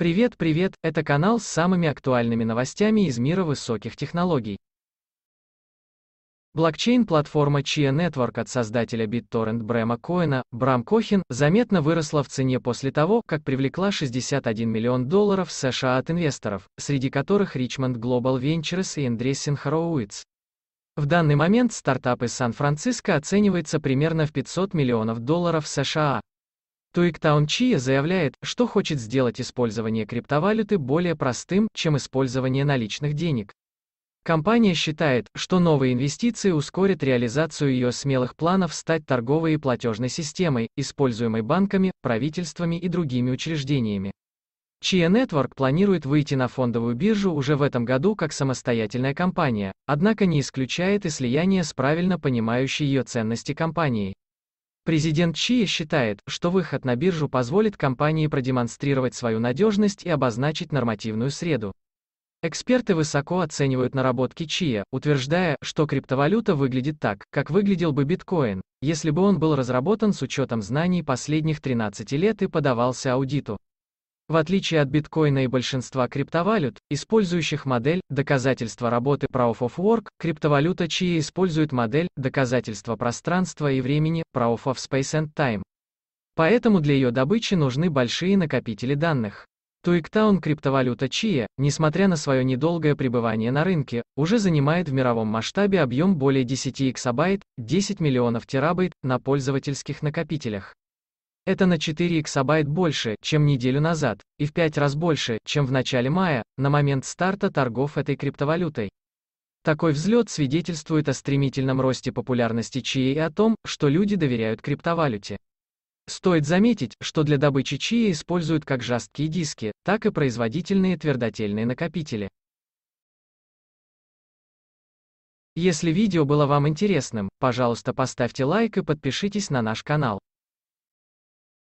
Привет, привет, это канал с самыми актуальными новостями из мира высоких технологий. Блокчейн-платформа Chia Network от создателя BitTorrent Брэма Коина Брам Кохин, заметно выросла в цене после того, как привлекла 61 миллион долларов США от инвесторов, среди которых Richmond Global Ventures и Andreessen Horowitz. В данный момент стартап из Сан-Франциско оценивается примерно в 500 миллионов долларов США. Туиктаун Чия заявляет, что хочет сделать использование криптовалюты более простым, чем использование наличных денег. Компания считает, что новые инвестиции ускорят реализацию ее смелых планов стать торговой и платежной системой, используемой банками, правительствами и другими учреждениями. Chia Network планирует выйти на фондовую биржу уже в этом году как самостоятельная компания, однако не исключает и слияние с правильно понимающей ее ценности компанией. Президент Чия считает, что выход на биржу позволит компании продемонстрировать свою надежность и обозначить нормативную среду. Эксперты высоко оценивают наработки Чия, утверждая, что криптовалюта выглядит так, как выглядел бы биткоин, если бы он был разработан с учетом знаний последних 13 лет и подавался аудиту. В отличие от биткоина и большинства криптовалют, использующих модель доказательства работы Proof of Work, криптовалюта Chia использует модель доказательства пространства и времени Proof of Space and Time. Поэтому для ее добычи нужны большие накопители данных. Туиктаун криптовалюта Chia, несмотря на свое недолгое пребывание на рынке, уже занимает в мировом масштабе объем более 10 эксабайт, 10 миллионов терабайт, на пользовательских накопителях. Это на 4 эксабайт больше, чем неделю назад, и в 5 раз больше, чем в начале мая, на момент старта торгов этой криптовалютой. Такой взлет свидетельствует о стремительном росте популярности чаи и о том, что люди доверяют криптовалюте. Стоит заметить, что для добычи чаи используют как жесткие диски, так и производительные твердотельные накопители. Если видео было вам интересным, пожалуйста поставьте лайк и подпишитесь на наш канал.